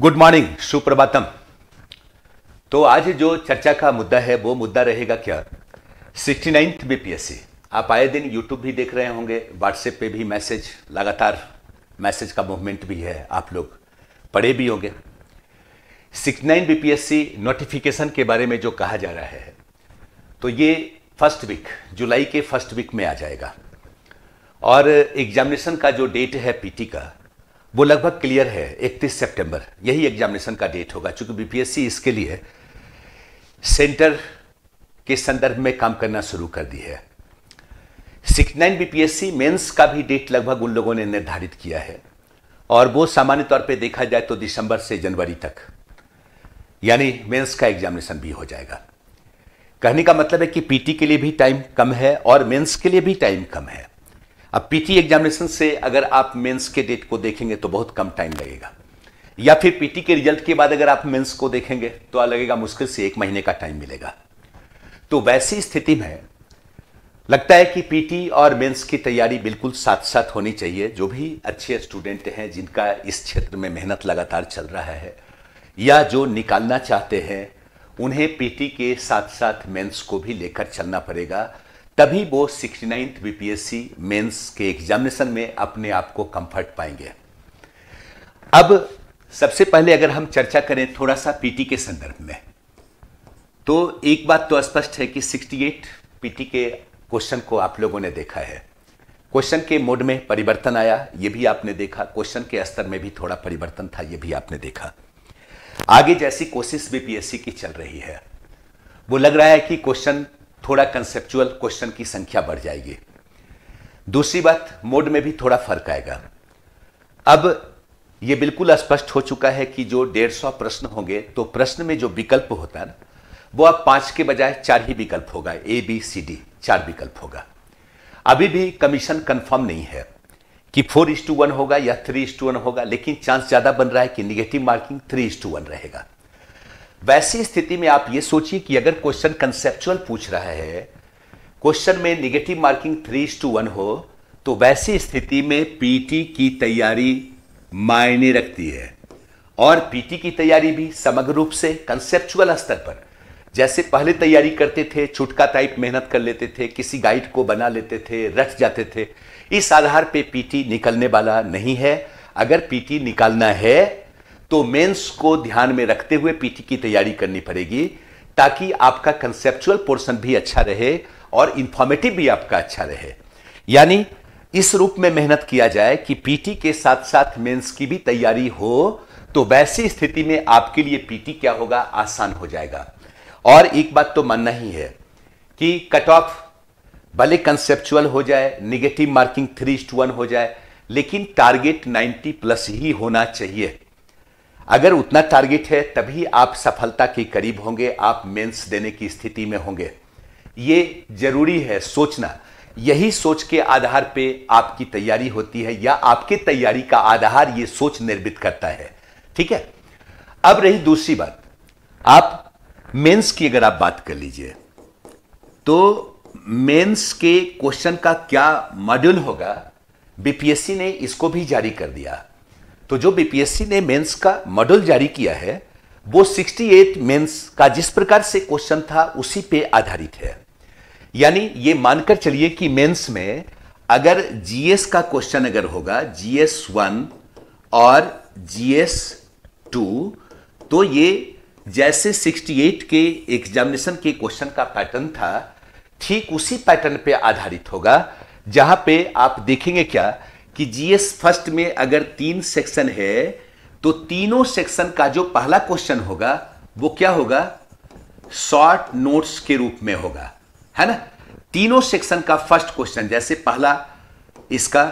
good morning Suprabhatam तो आज जो चर्चा का मुद्दा है वो मुद्दा रहेगा क्या सिक्सटी नाइन्थ बीपीएससी आप आए दिन यूट्यूब भी देख रहे होंगे व्हाट्सएप पे भी मैसेज लगातार मैसेज का मूवमेंट भी है आप लोग पढ़े भी होंगे सिक्सटी नाइन बीपीएससी नोटिफिकेशन के बारे में जो कहा जा रहा है तो ये फर्स्ट वीक जुलाई के फर्स्ट वीक में आ जाएगा और एग्जामिनेशन का जो डेट है पीटी का वो लगभग क्लियर है 31 सितंबर यही एग्जामिनेशन का डेट होगा चूंकि बीपीएससी इसके लिए सेंटर के संदर्भ में काम करना शुरू कर दी है सिक्स नाइन बीपीएससी मेन्स का भी डेट लगभग उन लोगों ने निर्धारित किया है और वो सामान्य तौर पे देखा जाए तो दिसंबर से जनवरी तक यानी मेंस का एग्जामिनेशन भी हो जाएगा कहने का मतलब है कि पीटी के लिए भी टाइम कम है और मेंस के लिए भी टाइम कम है अब पीटी एग्जामिनेशन से अगर आप मेंस के डेट को देखेंगे तो बहुत कम टाइम लगेगा या फिर पीटी के रिजल्ट के बाद अगर आप मेंस को देखेंगे तो लगेगा मुश्किल से एक महीने का टाइम मिलेगा तो वैसी स्थिति में लगता है कि पीटी और मेंस की तैयारी बिल्कुल साथ साथ होनी चाहिए जो भी अच्छे स्टूडेंट हैं जिनका इस क्षेत्र में मेहनत लगातार चल रहा है या जो निकालना चाहते हैं उन्हें पीटी के साथ साथ मेंस को भी लेकर चलना पड़ेगा तभी वो सिक्सटी नाइन्थ बीपीएससी मेन्स के एग्जामिनेशन में अपने आप को कंफर्ट पाएंगे अब सबसे पहले अगर हम चर्चा करें थोड़ा सा पीटी के संदर्भ में तो एक बात तो स्पष्ट है कि 68 पीटी के क्वेश्चन को आप लोगों ने देखा है क्वेश्चन के मोड में परिवर्तन आया ये भी आपने देखा क्वेश्चन के स्तर में भी थोड़ा परिवर्तन था ये भी आपने देखा आगे जैसी कोशिश बीपीएससी की चल रही है वो लग रहा है कि क्वेश्चन थोड़ा कंसेप्चुअल क्वेश्चन की संख्या बढ़ जाएगी दूसरी बात मोड में भी थोड़ा फर्क आएगा अब ये बिल्कुल स्पष्ट हो चुका है कि जो डेढ़ सौ प्रश्न होंगे तो प्रश्न में जो विकल्प होता है ना वो अब पांच के बजाय चार ही विकल्प होगा ए बी सी डी चार विकल्प होगा अभी भी कमीशन कंफर्म नहीं है कि फोर इस टू वन होगा या थ्री इस टू वन होगा लेकिन चांस ज़्यादा बन रहा है कि negative marking three is to one रहेगा वैसी स्थिति में आप ये सोचिए कि अगर क्वेश्चन कंसेप्चुअल पूछ रहा है क्वेश्चन में negative marking three to one हो तो वैसी स्थिति में पीटी की तैयारी मायने रखती है और पीटी की तैयारी भी समग्र रूप से कंसेप्चुअल स्तर पर जैसे पहले तैयारी करते थे छुटका टाइप मेहनत कर लेते थे किसी गाइड को बना लेते थे रट जाते थे इस आधार पे पीटी निकलने वाला नहीं है अगर पीटी निकालना है तो मेंस को ध्यान में रखते हुए पीटी की तैयारी करनी पड़ेगी ताकि आपका कंसेप्चुअल पोर्शन भी अच्छा रहे और इंफॉर्मेटिव भी आपका अच्छा रहे यानी इस रूप में मेहनत किया जाए कि पीटी के साथ साथ मेंस की भी तैयारी हो तो वैसी स्थिति में आपके लिए पीटी क्या होगा आसान हो जाएगा और एक बात तो मानना ही है कि कट ऑफ भले कंसेप्चुअल हो जाए negative marking three to one हो जाए लेकिन टारगेट 90 प्लस ही होना चाहिए अगर उतना टारगेट है तभी आप सफलता के करीब होंगे आप मेंस देने की स्थिति में होंगे ये जरूरी है सोचना यही सोच के आधार पे आपकी तैयारी होती है या आपकी तैयारी का आधार ये सोच निर्मित करता है ठीक है अब रही दूसरी बात आप मेंस की अगर आप बात कर लीजिए तो मेंस के क्वेश्चन का क्या मॉड्यूल होगा बीपीएससी ने इसको भी जारी कर दिया तो जो बीपीएससी ने मेंस का मॉडल जारी किया है वो 68 मेंस का जिस प्रकार से क्वेश्चन था उसी पे आधारित है यानी ये मानकर चलिए कि मेंस में अगर जीएस का क्वेश्चन अगर होगा जीएस वन और जीएस टू तो ये जैसे 68 के एग्जामिनेशन के क्वेश्चन का पैटर्न था ठीक उसी पैटर्न पे आधारित होगा जहां पे आप देखेंगे क्या कि जीएस फर्स्ट में अगर तीन सेक्शन है तो तीनों सेक्शन का जो पहला क्वेश्चन होगा वो क्या होगा शॉर्ट नोट्स के रूप में होगा है ना तीनों सेक्शन का फर्स्ट क्वेश्चन जैसे पहला इसका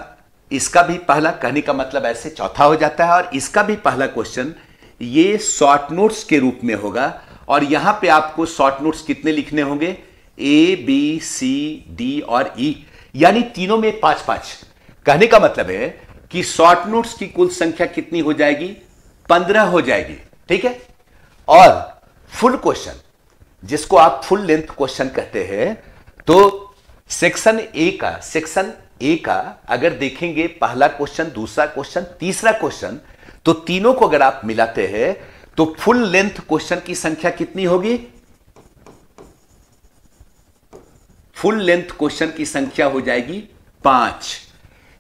इसका भी पहला कहने का मतलब ऐसे चौथा हो जाता है और इसका भी पहला क्वेश्चन ये शॉर्ट नोट्स के रूप में होगा और यहां पे आपको शॉर्ट नोट्स कितने लिखने होंगे ए बी सी डी और ई e, यानी तीनों में पांच पांच कहने का मतलब है कि शॉर्ट नोट्स की कुल संख्या कितनी हो जाएगी पंद्रह हो जाएगी ठीक है और फुल क्वेश्चन जिसको आप फुल लेंथ क्वेश्चन कहते हैं तो सेक्शन ए का सेक्शन ए का अगर देखेंगे पहला क्वेश्चन दूसरा क्वेश्चन तीसरा क्वेश्चन तो तीनों को अगर आप मिलाते हैं तो फुल लेंथ क्वेश्चन की संख्या कितनी होगी फुल लेंथ क्वेश्चन की संख्या हो जाएगी पांच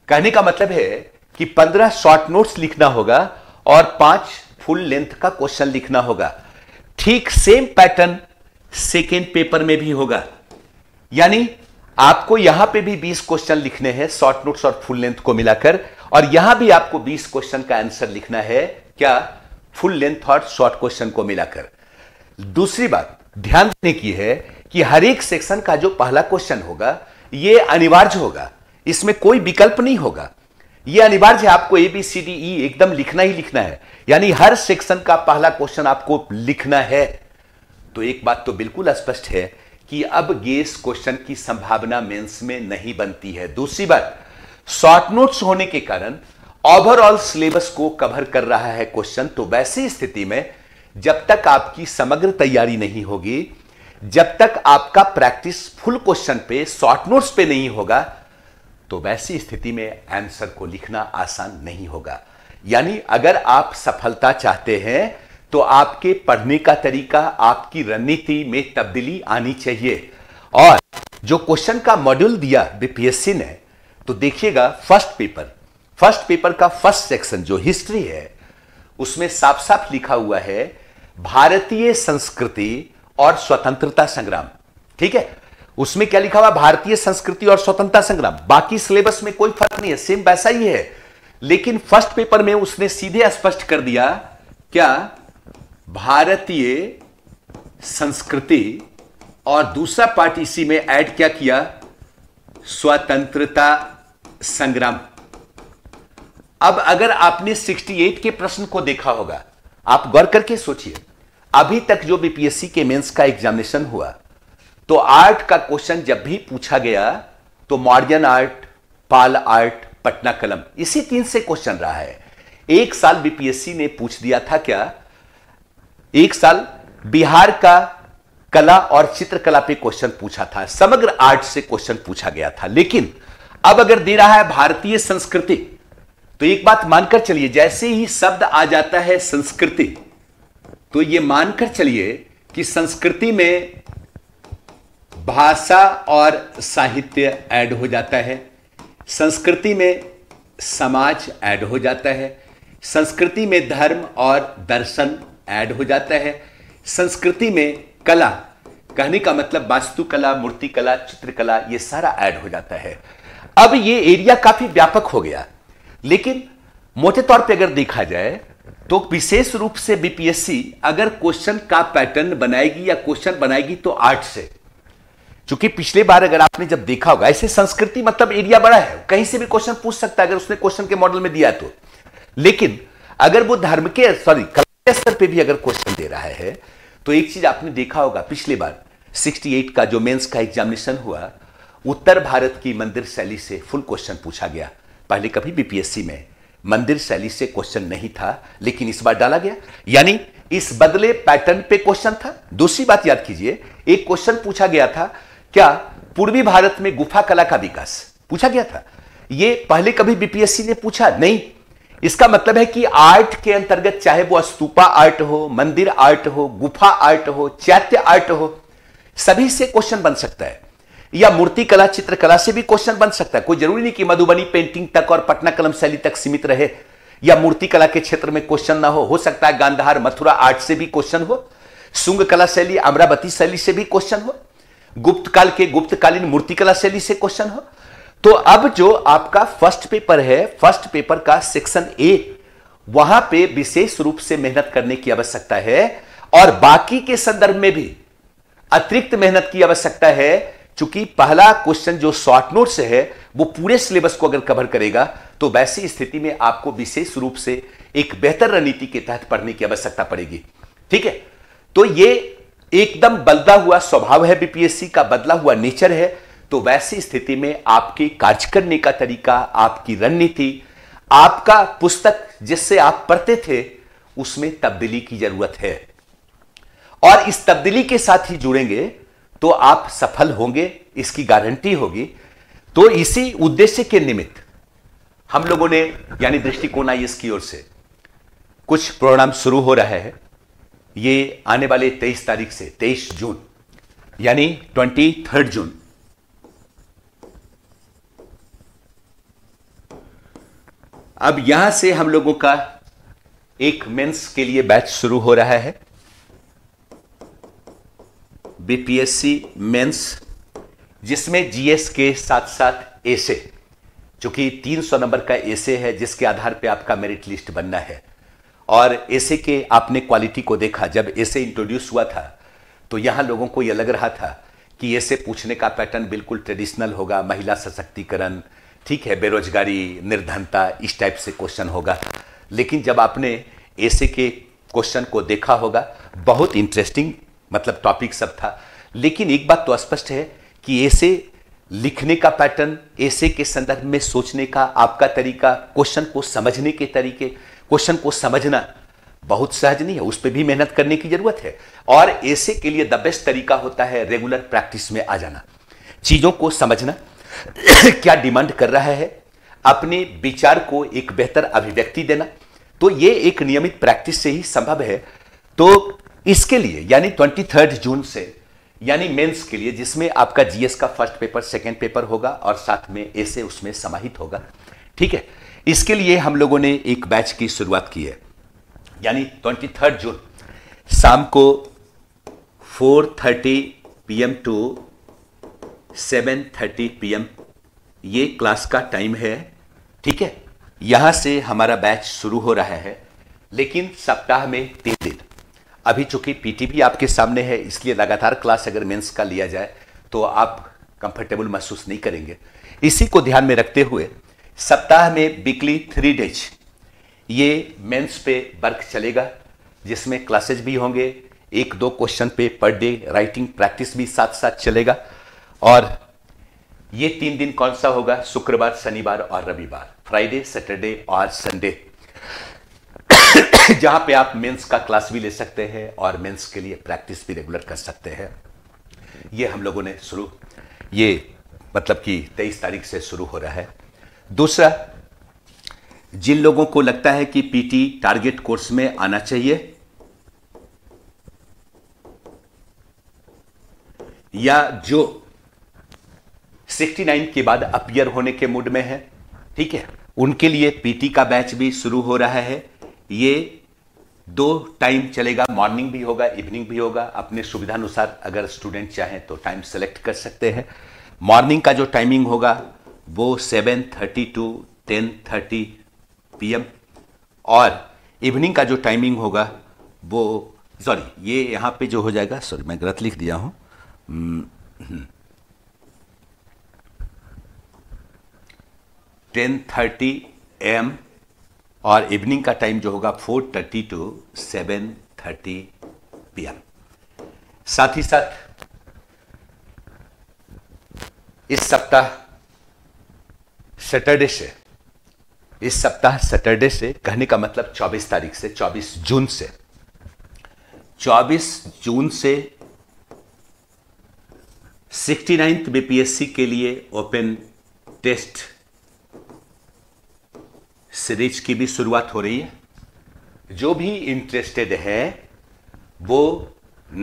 कहने का मतलब है कि पंद्रह शॉर्ट नोट्स लिखना होगा और पांच फुल लेंथ का क्वेश्चन लिखना होगा ठीक सेम पैटर्न सेकेंड पेपर में भी होगा यानी आपको यहां पे भी 20 क्वेश्चन लिखने हैं शॉर्ट नोट्स और फुल लेंथ को मिलाकर और यहां भी आपको 20 क्वेश्चन का आंसर लिखना है क्या फुल लेंथ और शॉर्ट क्वेश्चन को मिलाकर दूसरी बात ध्यान देने की है कि हर एक सेक्शन का जो पहला क्वेश्चन होगा यह अनिवार्य होगा इसमें कोई विकल्प नहीं होगा यह अनिवार्य है आपको A B C D E एकदम लिखना ही लिखना है यानी हर सेक्शन का पहला क्वेश्चन आपको लिखना है तो एक बात तो बिल्कुल स्पष्ट है कि अब गेस क्वेश्चन की संभावना मेंस में नहीं बनती है दूसरी बात शॉर्ट नोट्स होने के कारण ओवरऑल सिलेबस को कवर कर रहा है क्वेश्चन तो वैसी स्थिति में जब तक आपकी समग्र तैयारी नहीं होगी जब तक आपका प्रैक्टिस फुल क्वेश्चन पे शॉर्ट नोट्स पे नहीं होगा तो वैसी स्थिति में आंसर को लिखना आसान नहीं होगा यानी अगर आप सफलता चाहते हैं तो आपके पढ़ने का तरीका आपकी रणनीति में तब्दीली आनी चाहिए और जो क्वेश्चन का मॉड्यूल दिया बीपीएससी ने तो देखिएगा फर्स्ट पेपर फर्स्ट पेपर का फर्स्ट सेक्शन जो हिस्ट्री है उसमें साफ साफ लिखा हुआ है भारतीय संस्कृति और स्वतंत्रता संग्राम ठीक है उसमें क्या लिखा हुआ भारतीय संस्कृति और स्वतंत्रता संग्राम बाकी सिलेबस में कोई फर्क नहीं है सेम वैसा ही है लेकिन फर्स्ट पेपर में उसने सीधे स्पष्ट कर दिया क्या भारतीय संस्कृति और दूसरा पार्ट इसी में ऐड क्या किया स्वतंत्रता संग्राम अब अगर आपने 68 के प्रश्न को देखा होगा आप गौर करके सोचिए अभी तक जो बीपीएससी के मेंस का एग्जामिनेशन हुआ तो आर्ट का क्वेश्चन जब भी पूछा गया तो modern art Pal art Patna Kalam इसी तीन से क्वेश्चन रहा है एक साल बीपीएससी ने पूछ दिया था क्या एक साल बिहार का कला और चित्रकला पे क्वेश्चन पूछा था समग्र आर्ट से क्वेश्चन पूछा गया था लेकिन अब अगर दे रहा है भारतीय संस्कृति तो एक बात मानकर चलिए जैसे ही शब्द आ जाता है संस्कृति तो यह मानकर चलिए कि संस्कृति में भाषा और साहित्य ऐड हो जाता है संस्कृति में समाज ऐड हो जाता है संस्कृति में धर्म और दर्शन ऐड हो जाता है संस्कृति में कला कहने का मतलब वास्तुकला मूर्तिकला चित्रकला ये सारा ऐड हो जाता है अब ये एरिया काफी व्यापक हो गया लेकिन मोटे तौर पे अगर देखा जाए तो विशेष रूप से बीपीएससी अगर क्वेश्चन का पैटर्न बनाएगी या क्वेश्चन बनाएगी तो आर्ट से क्योंकि पिछले बार अगर आपने जब देखा होगा ऐसे संस्कृति मतलब एरिया बड़ा है कहीं से भी क्वेश्चन पूछ सकता है अगर उसने क्वेश्चन के मॉडल में दिया तो लेकिन अगर वो धर्म के सॉरी कला स्तर पर भी अगर क्वेश्चन दे रहा है तो एक चीज आपने देखा होगा पिछले बार 68 का जो मेंस का एग्जामिनेशन हुआ उत्तर भारत की मंदिर शैली से फुल क्वेश्चन पूछा गया पहले कभी बीपीएससी में मंदिर शैली से क्वेश्चन नहीं था लेकिन इस बार डाला गया यानी इस बदले पैटर्न पे क्वेश्चन था दूसरी बात याद कीजिए एक क्वेश्चन पूछा गया था क्या पूर्वी भारत में गुफा कला का विकास पूछा गया था यह पहले कभी बीपीएससी ने पूछा नहीं इसका मतलब है कि आर्ट के अंतर्गत चाहे वो स्तूपा आर्ट हो मंदिर आर्ट हो गुफा आर्ट हो चैत्य आर्ट हो सभी से क्वेश्चन बन सकता है या मूर्ति कला चित्रकला से भी क्वेश्चन बन सकता है कोई जरूरी नहीं कि मधुबनी पेंटिंग तक और पटना कलम शैली तक सीमित रहे या मूर्ति कला के क्षेत्र में क्वेश्चन ना हो हो सकता है गांधार मथुरा आर्ट से भी क्वेश्चन हो सुंग कला शैली अमरावती शैली से भी क्वेश्चन हो गुप्त काल के गुप्तकालीन मूर्तिकला शैली से क्वेश्चन हो तो अब जो आपका फर्स्ट पेपर है फर्स्ट पेपर का सेक्शन ए वहां पे विशेष रूप से मेहनत करने की आवश्यकता है और बाकी के संदर्भ में भी अतिरिक्त मेहनत की आवश्यकता है चूंकि पहला क्वेश्चन जो शॉर्ट नोट से है वो पूरे सिलेबस को अगर कवर करेगा तो वैसी स्थिति में आपको विशेष रूप से एक बेहतर रणनीति के तहत पढ़ने की आवश्यकता पड़ेगी ठीक है तो ये एकदम बदला हुआ स्वभाव है बीपीएससी का बदला हुआ नेचर है तो वैसी स्थिति में आपके कार्य करने का तरीका आपकी रणनीति आपका पुस्तक जिससे आप पढ़ते थे उसमें तब्दीली की जरूरत है और इस तब्दीली के साथ ही जुड़ेंगे तो आप सफल होंगे इसकी गारंटी होगी तो इसी उद्देश्य के निमित्त हम लोगों ने यानी दृष्टिकोण आई इसकी ओर से कुछ प्रोग्राम शुरू हो रहा है ये आने वाले 23 तारीख से 23 जून यानी 23 जून अब यहां से हम लोगों का एक मेंस के लिए बैच शुरू हो रहा है बीपीएससी मेंस जिसमें जीएस के साथ साथ एसे चूंकि 300 नंबर का एसे है जिसके आधार पे आपका मेरिट लिस्ट बनना है और ऐसे के आपने क्वालिटी को देखा जब ऐसे इंट्रोड्यूस हुआ था तो यहां लोगों को यह लग रहा था कि ऐसे पूछने का पैटर्न बिल्कुल ट्रेडिशनल होगा महिला सशक्तिकरण ठीक है बेरोजगारी निर्धनता इस टाइप से क्वेश्चन होगा लेकिन जब आपने ऐसे के क्वेश्चन को देखा होगा बहुत इंटरेस्टिंग मतलब टॉपिक सब था लेकिन एक बात तो स्पष्ट है कि ऐसे लिखने का पैटर्न ऐसे के संदर्भ में सोचने का आपका तरीका क्वेश्चन को समझने के तरीके क्वेश्चन को समझना बहुत सहज नहीं है उस पर भी मेहनत करने की जरूरत है और ऐसे के लिए द बेस्ट तरीका होता है रेगुलर प्रैक्टिस में आ जाना चीज़ों को समझना क्या डिमांड कर रहा है अपने विचार को एक बेहतर अभिव्यक्ति देना तो ये एक नियमित प्रैक्टिस से ही संभव है तो इसके लिए यानी ट्वेंटी थर्ड जून से यानी मेंस के लिए जिसमें आपका जीएस का फर्स्ट पेपर सेकेंड पेपर होगा और साथ में ऐसे उसमें समाहित होगा ठीक है इसके लिए हम लोगों ने एक बैच की शुरुआत की है यानी ट्वेंटी थर्ड जून शाम को four thirty p m to seven thirty p m ये क्लास का टाइम है ठीक है यहाँ से हमारा बैच शुरू हो रहा है लेकिन सप्ताह में तीन दिन अभी चूंकि पीटी भी आपके सामने है इसलिए लगातार क्लास अगर मेंस का लिया जाए तो आप कंफर्टेबल महसूस नहीं करेंगे इसी को ध्यान में रखते हुए सप्ताह में वीकली थ्री डेज ये मेंस पे वर्क चलेगा जिसमें क्लासेज भी होंगे एक दो क्वेश्चन पे पर डे राइटिंग प्रैक्टिस भी साथ साथ चलेगा और ये तीन दिन कौन सा होगा शुक्रवार शनिवार और रविवार फ्राइडे सैटरडे और संडे जहां पे आप मेंस का क्लास भी ले सकते हैं और मेंस के लिए प्रैक्टिस भी रेगुलर कर सकते हैं ये हम लोगों ने शुरू ये मतलब कि तेईस तारीख से शुरू हो रहा है दूसरा जिन लोगों को लगता है कि पीटी टारगेट कोर्स में आना चाहिए या जो 69 के बाद अपियर होने के मूड में है ठीक है उनके लिए पीटी का बैच भी शुरू हो रहा है ये दो टाइम चलेगा मॉर्निंग भी होगा इवनिंग भी होगा अपने सुविधानुसार अगर स्टूडेंट चाहें तो टाइम सेलेक्ट कर सकते हैं मॉर्निंग का जो टाइमिंग होगा वो 7:30 टू 10:30 पीएम और इवनिंग का जो टाइमिंग होगा वो सॉरी ये यहाँ पे जो हो जाएगा सॉरी मैं गलत लिख दिया हूँ टेन थर्टी एम और इवनिंग का टाइम जो होगा four thirty to seven thirty p m साथ ही साथ इस सप्ताह सैटरडे से इस सप्ताह सैटरडे से कहने का मतलब 24 तारीख से 24 जून से 24 जून से 69th बीपीएससी के लिए ओपन टेस्ट सीरीज की भी शुरुआत हो रही है जो भी इंटरेस्टेड है वो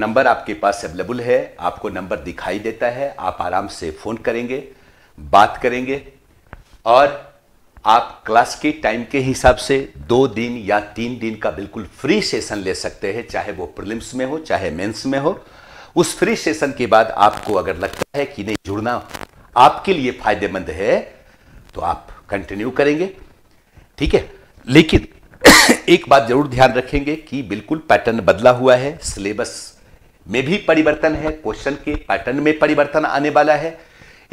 नंबर आपके पास अवेलेबल है आपको नंबर दिखाई देता है आप आराम से फ़ोन करेंगे बात करेंगे और आप क्लास के टाइम के हिसाब से दो दिन या तीन दिन का बिल्कुल फ्री सेशन ले सकते हैं चाहे वो प्रिलिम्स में हो चाहे मेंस में हो उस फ्री सेशन के बाद आपको अगर लगता है कि नहीं जुड़ना आपके लिए फायदेमंद है तो आप कंटिन्यू करेंगे ठीक है लेकिन एक बात जरूर ध्यान रखेंगे कि बिल्कुल पैटर्न बदला हुआ है सिलेबस में भी परिवर्तन है क्वेश्चन के पैटर्न में परिवर्तन आने वाला है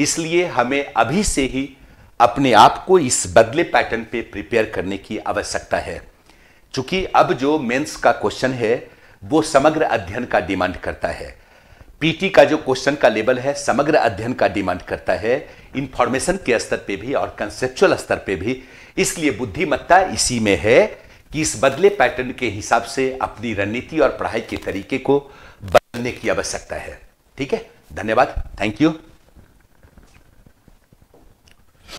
इसलिए हमें अभी से ही अपने आप को इस बदले पैटर्न पे प्रिपेयर करने की आवश्यकता है चूंकि अब जो मेंस का क्वेश्चन है वो समग्र अध्ययन का डिमांड करता है पीटी का जो क्वेश्चन का लेवल है समग्र अध्ययन का डिमांड करता है इंफॉर्मेशन के स्तर पे भी और कंसेप्चुअल स्तर पे भी इसलिए बुद्धिमत्ता इसी में है कि इस बदले पैटर्न के हिसाब से अपनी रणनीति और पढ़ाई के तरीके को बदलने की आवश्यकता है ठीक है धन्यवाद थैंक यू